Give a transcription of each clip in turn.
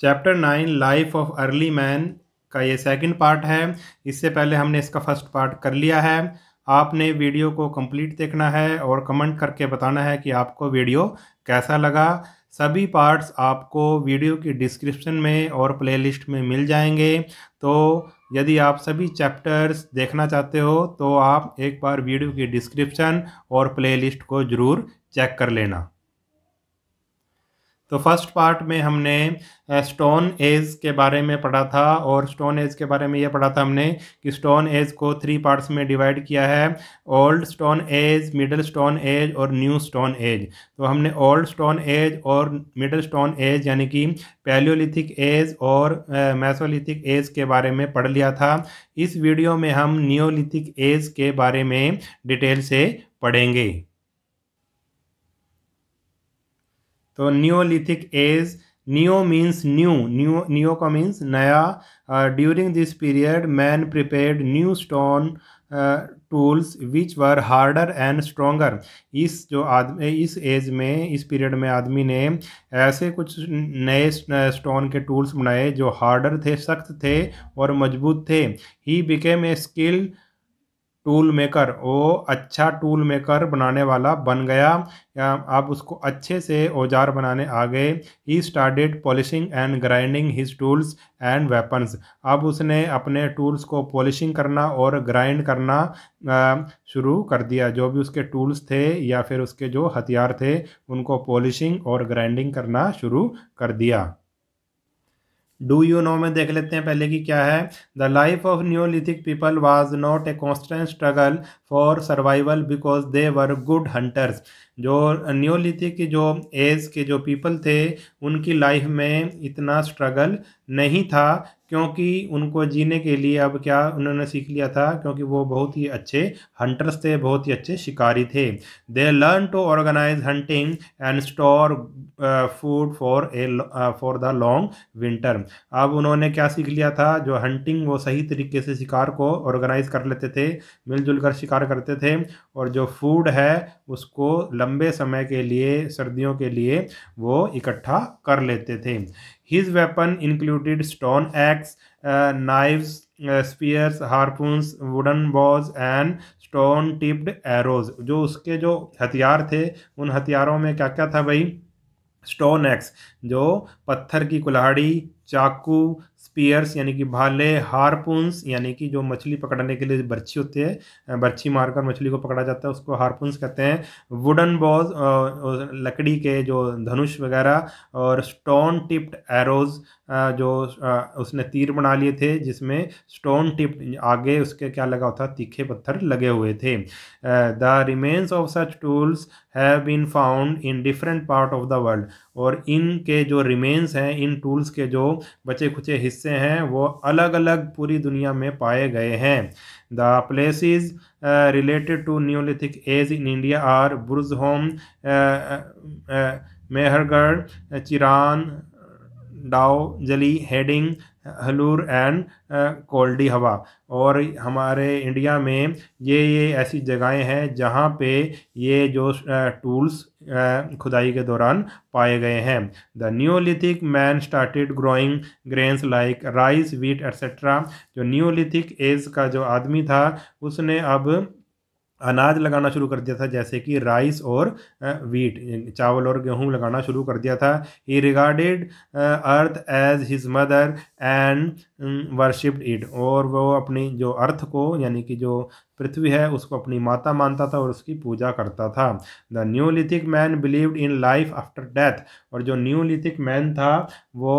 chapter nine life of early man का ये second part है इससे पहले हमने इसका फर्स्ट पार्ट कर लिया है आपने वीडियो को कंप्लीट देखना है और कमेंट करके बताना है कि आपको वीडियो कैसा लगा सभी पार्ट्स आपको वीडियो की डिस्क्रिप्शन में और प्लेलिस्ट में मिल जाएंगे तो यदि आप सभी चैप्टर्स देखना चाहते हो तो आप एक बार वीडियो की डिस्क्रिप्शन और प्लेलिस्ट को ज़रूर चेक कर लेना तो फर्स्ट पार्ट में हमने स्टोन एज के बारे में पढ़ा था और स्टोन एज के बारे में ये पढ़ा था हमने कि स्टोन एज को थ्री पार्ट्स में डिवाइड किया है old stone age middle stone age और न्यू स्टोन एज तो हमने ओल्ड स्टोन एज और मिडिल स्टोन एज यानी कि पैलियोलिथिक एज और मैसोलिथिक एज के बारे में पढ़ लिया था इस वीडियो में हम न्योलिथिक एज के बारे में डिटेल से पढ़ेंगे तो neolithic age neo means new new new का मीन्स नया during this period man prepared new stone tools which were harder and stronger इस जो आदमी इस एज में इस पीरियड में आदमी ने ऐसे कुछ नए स्टोन के टूल्स बनाए जो हार्डर थे सख्त थे और मजबूत थे he became a skilled tool maker वो अच्छा टूल मेकर बनाने वाला बन गया या आप उसको अच्छे से औजार बनाने आ गए he started polishing and grinding his tools and weapons अब उसने अपने टूल्स को पॉलिशिंग करना और ग्राइंड करना शुरू कर दिया जो भी उसके टूल्स थे या फिर उसके जो हथियार थे उनको पॉलिशिंग और ग्राइंडिंग करना शुरू कर दिया डू यू नो में देख लेते हैं पहले कि क्या है the life of neolithic people was not a constant struggle for survival because they were good hunters जो न्योलिथिक की जो एज के जो पीपल थे उनकी लाइफ में इतना स्ट्रगल नहीं था क्योंकि उनको जीने के लिए अब क्या उन्होंने सीख लिया था क्योंकि वो बहुत ही अच्छे हंटर्स थे बहुत ही अच्छे शिकारी थे they learn to organise hunting and store food for a for the long winter अब उन्होंने क्या सीख लिया था जो हंटिंग वो सही तरीके से शिकार को ऑर्गेनाइज कर लेते थे मिलजुल कर शिकार करते थे और जो फूड है उसको लंबे समय के लिए सर्दियों के लिए वो इकट्ठा कर लेते थे his weapon included stone axe knives spears harpoons wooden bows and stone tipped arrows जो उसके जो हथियार थे उन हथियारों में क्या क्या था भाई स्टोन एक्स जो पत्थर की कुल्हाड़ी चाकू स्पीयर्स यानी कि भाले हारपुंस यानी कि जो मछली पकड़ने के लिए बर्छी होती है बर्छी मारकर मछली को पकड़ा जाता है उसको हारपुंस कहते हैं वुडन बॉज लकड़ी के जो धनुष वगैरह और स्टोन टिप्ड एरोज़ जो उसने तीर बना लिए थे जिसमें स्टोन टिप आगे उसके क्या लगा होता तीखे पत्थर लगे हुए थे the remains of such tools have been found in different part of the world और इनके जो रिमेन्स हैं इन टूल्स के जो बचे खुचे हिस्से हैं वो अलग अलग पूरी दुनिया में पाए गए हैं the places related to neolithic age in India are Burzahom Mehrgarh Chirand Daojali Hading Halur and कोल्डी हवा और हमारे इंडिया में ये ये ऐसी जगहें हैं जहाँ पे ये जो टूल्स खुदाई के दौरान पाए गए हैं the neolithic man started growing grains like rice wheat etcetera जो न्योलिथिक एज का जो आदमी था उसने अब अनाज लगाना शुरू कर दिया था जैसे कि राइस और वीट चावल और गेहूं लगाना शुरू कर दिया था he regarded earth as his mother and worshipped it और वो अपनी जो अर्थ को यानी कि जो पृथ्वी है उसको अपनी माता मानता था और उसकी पूजा करता था the neolithic man believed in life after death और जो न्यूलिथिक मैन था वो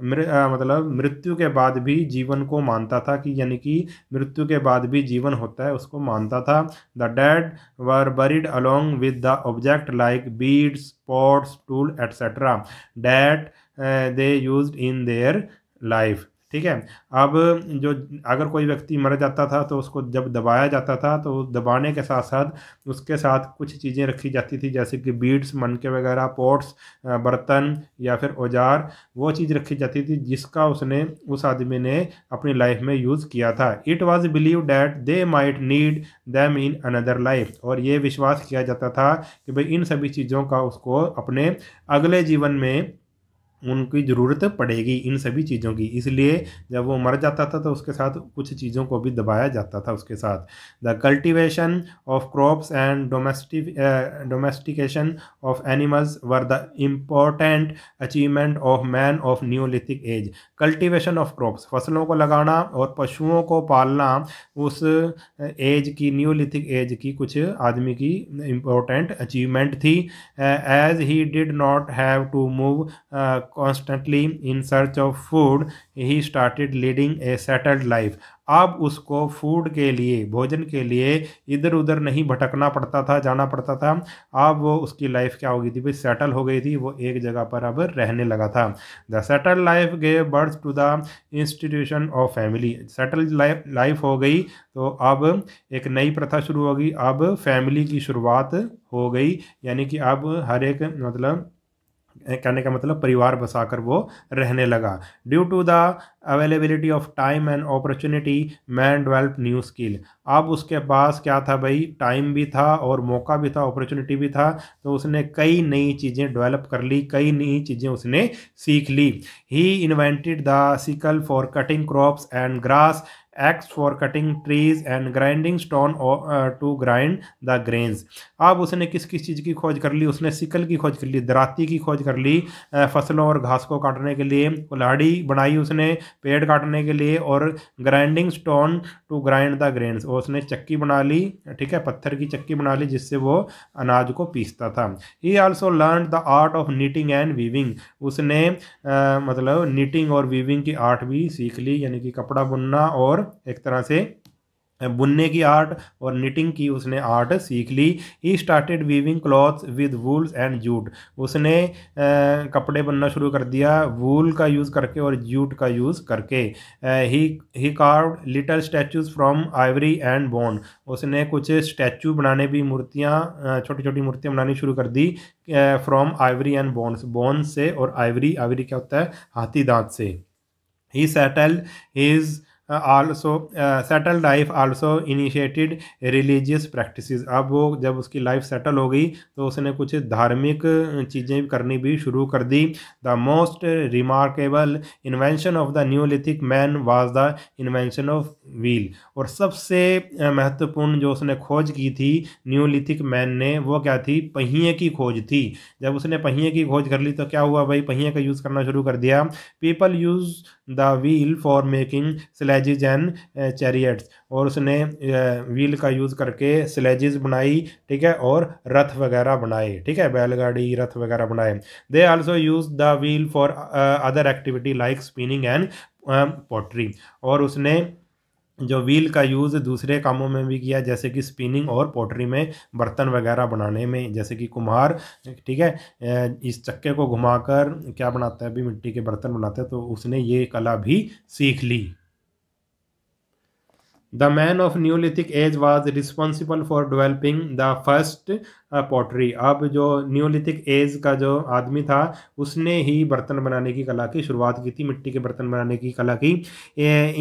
मृ, आ, मतलब मृत्यु के बाद भी जीवन को मानता था कि यानी कि मृत्यु के बाद भी जीवन होता है उसको मानता था the dead were buried along with the object like beads pots tool etcetera that they use in their life ठीक है अब जो अगर कोई व्यक्ति मर जाता था तो उसको जब दबाया जाता था तो दबाने के साथ साथ उसके साथ कुछ चीज़ें रखी जाती थी जैसे कि बीड्स मनके वगैरह पोट्स बर्तन या फिर औजार वो चीज़ रखी जाती थी जिसका उसने उस आदमी ने अपनी लाइफ में यूज़ किया था it was believe that they might need them in another life और ये विश्वास किया जाता था कि भाई इन सभी चीज़ों का उसको अपने अगले जीवन में उनकी ज़रूरत पड़ेगी इन सभी चीज़ों की इसलिए जब वो मर जाता था तो उसके साथ कुछ चीज़ों को भी दबाया जाता था उसके साथ the cultivation of crops and domestic domestication of animals were the important achievement of man of neolithic age cultivation of crops फसलों को लगाना और पशुओं को पालना उस एज uh, की न्यूलिथिक एज की कुछ आदमी की इम्पोर्टेंट अचीवमेंट थी as he did not have to move constantly in search of food he started leading a settled life अब उसको फूड के लिए भोजन के लिए इधर उधर नहीं भटकना पड़ता था जाना पड़ता था अब वो उसकी लाइफ क्या हो गई थी भाई सेटल हो गई थी वो एक जगह पर अब रहने लगा था the settle life gave birth to the institution of family settle life life हो गई तो अब एक नई प्रथा शुरू होगी अब फैमिली की शुरुआत हो गई यानी कि अब हर एक मतलब कहने का मतलब परिवार बसाकर वो रहने लगा due to the availability of time and opportunity man develop new skill अब उसके पास क्या था भाई टाइम भी था और मौका भी था अपॉर्चुनिटी भी था तो उसने कई नई चीज़ें डेवलप कर ली कई नई चीज़ें उसने सीख ली ही invented the sickle for cutting crops and grass x for cutting trees and grinding stone to grind the grains अब उसने किस किस चीज़ की खोज कर ली उसने सिकल की खोज कर ली दराती की खोज कर ली फसलों और घास को काटने के लिए कुल्हाड़ी बनाई उसने पेड़ काटने के लिए और grinding stone to grind the grains और उसने चक्की बना ली ठीक है पत्थर की चक्की बना ली जिससे वो अनाज को पीसता था he also learn the art of knitting and weaving उसने आ, मतलब नीटिंग और वीविंग की आर्ट भी सीख ली यानी कि कपड़ा बुनना और एक तरह से बुनने की आर्ट और निटिंग की उसने आर्ट सीख ली he started weaving clothes with wools and jute उसने आ, कपड़े बनना शुरू कर दिया वूल का यूज़ करके और जूट का यूज़ करके he he carve little statues from ivory and bone उसने कुछ स्टैचू बनाने भी मूर्तियाँ छोटी छोटी मूर्तियाँ बनानी शुरू कर दी from ivory and bones bones से और आइवरी आइवरी क्या होता है हाथी दांत से he settle is also settle life also initiated religious practices अब वो जब उसकी लाइफ सेटल हो गई तो उसने कुछ धार्मिक uh, चीज़ें करनी भी शुरू कर दी the most remarkable invention of the neolithic man was the invention of wheel और सबसे uh, महत्वपूर्ण जो उसने खोज की थी न्यूलिथिक मैन ने वो क्या थी पहिए की खोज थी जब उसने पहिए की खोज कर ली तो क्या हुआ भाई पहिए का यूज़ करना शुरू कर दिया people use the wheel for making sledges and chariots और उसने व्हील का यूज़ करके स्लेजिज बनाई ठीक है और रथ वगैरह बनाए ठीक है बैलगाड़ी रथ वगैरह बनाए they also use the wheel for other activity like spinning and pottery और उसने जो व्हील का यूज़ दूसरे कामों में भी किया जैसे कि स्पिनिंग और पोटरी में बर्तन वगैरह बनाने में जैसे कि कुम्हार ठीक है इस चक्के को घुमाकर क्या बनाता है अभी मिट्टी के बर्तन बनाते हैं तो उसने ये कला भी सीख ली the man of neolithic age was responsible for developing the first pottery अब जो न्यूलिथिक एज का जो आदमी था उसने ही बर्तन बनाने की कला की शुरुआत की थी मिट्टी के बर्तन बनाने की कला की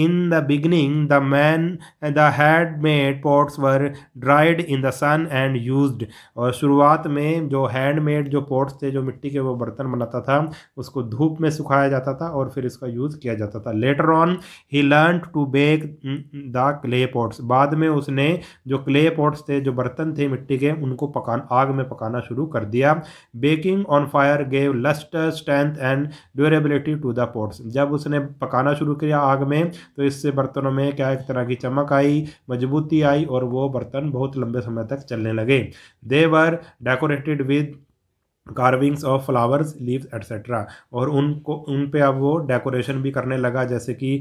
in the beginning the man the had made pots were dried in the sun and used और शुरुआत में जो हैंडमेड जो पॉट्स थे जो मिट्टी के वो बर्तन बनाता था उसको धूप में सुखाया जाता था और फिर इसका यूज़ किया जाता था later on he learn to bake the clay pots बाद में उसने जो क्ले पॉट्स थे जो बर्तन थे मिट्टी के उनको पका आग में पकाना शुरू कर दिया baking on fire gave last strength and durability to the pots जब उसने पकाना शुरू किया आग में तो इससे बर्तनों में क्या एक तरह की चमक आई मजबूती आई और वो बर्तन बहुत लंबे समय तक चलने लगे they were decorated with carvings of flowers leaves etcetera और उनको उन पे अब वो डेकोरेशन भी करने लगा जैसे कि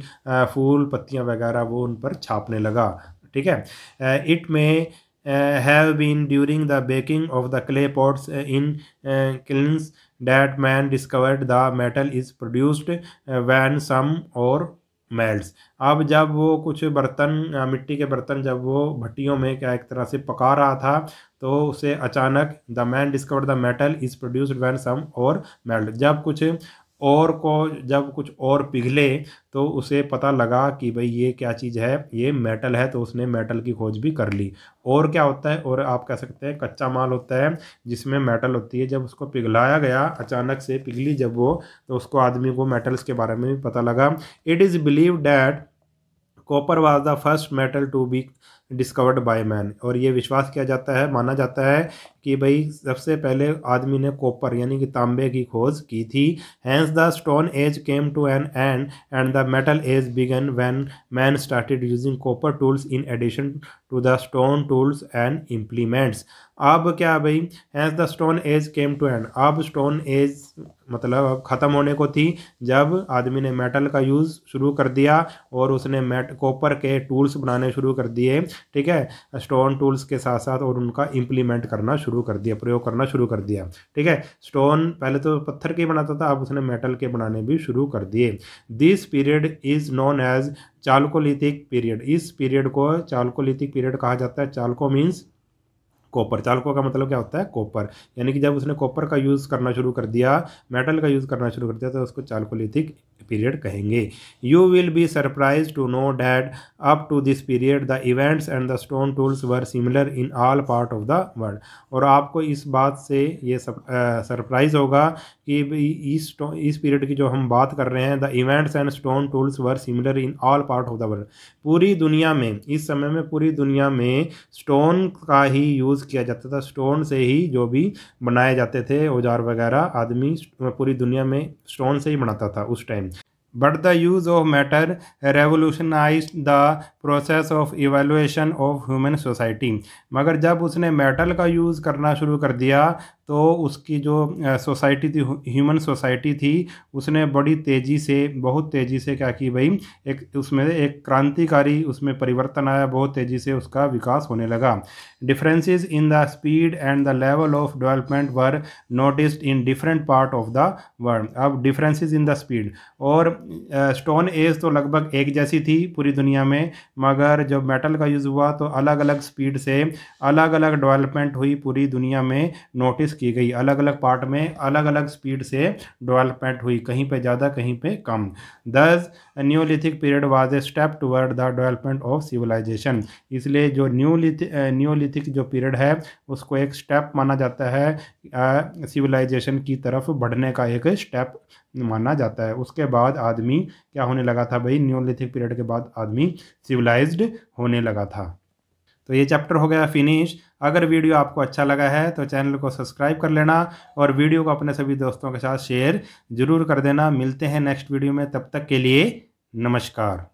फूल पत्तियाँ वगैरह वो उन पर छापने लगा ठीक है इट में have been during the baking of the clay pots in kilns that man discovered the metal is produced when some or melts अब जब वो कुछ बर्तन मिट्टी के बर्तन जब वो भट्टियों में क्या एक तरह से पका रहा था तो उसे अचानक the man discover the metal is produced when some ore melt जब कुछ और को जब कुछ और पिघले तो उसे पता लगा कि भाई ये क्या चीज़ है ये मेटल है तो उसने मेटल की खोज भी कर ली और क्या होता है और आप कह सकते हैं कच्चा माल होता है जिसमें मेटल होती है जब उसको पिघलाया गया अचानक से पिघली जब वो तो उसको आदमी को मेटल्स के बारे में भी पता लगा it is believe that copper was the first metal to be discovered by man और ये विश्वास किया जाता है माना जाता है कि भाई सबसे पहले आदमी ने कॉपर यानी कि तांबे की खोज की थी hence the stone age came to an end and the metal age began when man started using copper tools in addition to the stone tools and implements अब क्या भाई hence the stone age came to end अब stone age मतलब अब ख़त्म होने को थी जब आदमी ने मेटल का यूज़ शुरू कर दिया और उसने मेट कॉपर के टूल्स बनाने शुरू कर दिए ठीक है स्टोन टूल्स के साथ साथ और उनका इम्प्लीमेंट करना शुरू कर दिया प्रयोग करना शुरू कर दिया ठीक है स्टोन पहले तो पत्थर के बनाता था अब उसने मेटल के बनाने भी शुरू कर दिए this period is known as chalcolithic period इस पीरियड को चालकोलिथिक पीरियड कहा जाता है चालको मीन्स कॉपर चालको का मतलब क्या होता है कॉपर यानी कि जब उसने कॉपर का यूज़ करना शुरू कर दिया मेटल का यूज़ करना शुरू कर दिया तो उसको चालकोलिथिक पीरियड कहेंगे you will be surprise to know that up to this period the events and the stone tools were similar in all part of the world और आपको इस बात से ये सरप्राइज होगा कि इस इस पीरियड की जो हम बात कर रहे हैं the events and stone tools were similar in all part of the world पूरी दुनिया में इस समय में पूरी दुनिया में स्टोन का ही यूज़ यूज़ किया जाता था स्टोन से ही जो भी बनाए जाते थे औजार वगैरह आदमी पूरी दुनिया में स्टोन से ही बनाता था उस time but the use of metal revolutionise the process of evolution of human society मगर जब उसने मेटल का यूज़ करना शुरू कर दिया तो उसकी जो सोसाइटी थी ह्यूमन सोसाइटी थी उसने बड़ी तेज़ी से बहुत तेज़ी से क्या की भाई एक उसमें एक क्रांतिकारी उसमें परिवर्तन आया बहुत तेज़ी से उसका विकास होने लगा differences in the speed and the level of development were noticed in different part of the world अब डिफरेंसेस इन द स्पीड और स्टोन एज तो लगभग एक जैसी थी पूरी दुनिया में मगर जब मेटल का यूज़ हुआ तो अलग अलग स्पीड से अलग अलग डेवलपमेंट हुई पूरी दुनिया में नोटिस रिलीज़ की गई अलग अलग पार्ट में अलग अलग स्पीड से डेवलपमेंट हुई कहीं पे ज़्यादा कहीं पे कम दस neolithic period was a step toward the development of civilization इसलिए जो न्यूलिथ न्यूलिथिक जो पीरियड है उसको एक स्टेप माना जाता है सिविलाइजेशन की तरफ बढ़ने का एक स्टेप माना जाता है उसके बाद आदमी क्या होने लगा था भाई न्यूलिथिक पीरियड के बाद आदमी सिविलाइज्ड होने लगा था तो ये चैप्टर हो गया फिनिश अगर वीडियो आपको अच्छा लगा है तो चैनल को सब्सक्राइब कर लेना और वीडियो को अपने सभी दोस्तों के साथ शेयर जरूर कर देना मिलते हैं नेक्स्ट वीडियो में तब तक के लिए नमस्कार